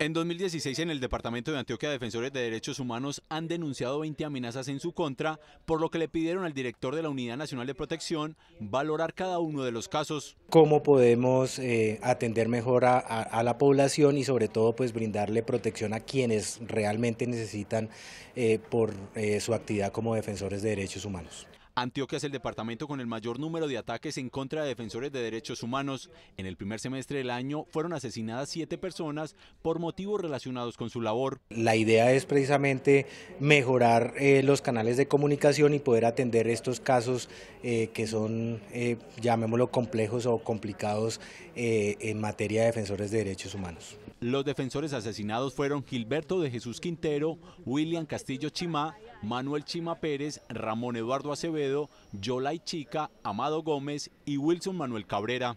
En 2016 en el Departamento de Antioquia Defensores de Derechos Humanos han denunciado 20 amenazas en su contra, por lo que le pidieron al director de la Unidad Nacional de Protección valorar cada uno de los casos. Cómo podemos eh, atender mejor a, la población y sobre todo pues, brindarle protección a quienes realmente necesitan eh, por eh, su actividad como defensores de derechos humanos. Antioquia es el departamento con el mayor número de ataques en contra de defensores de derechos humanos. En el primer semestre del año fueron asesinadas siete personas por motivos relacionados con su labor. La idea es precisamente mejorar eh, los canales de comunicación y poder atender estos casos eh, que son, eh, llamémoslo, complejos o complicados en materia de defensores de derechos humanos. Los defensores asesinados fueron Gilberto de Jesús Quintero, William Castillo Chimá, Manuel Chima Pérez, Ramón Eduardo Acevedo, Acevedo, Chica, Amado Gómez y Wilson Manuel Cabrera.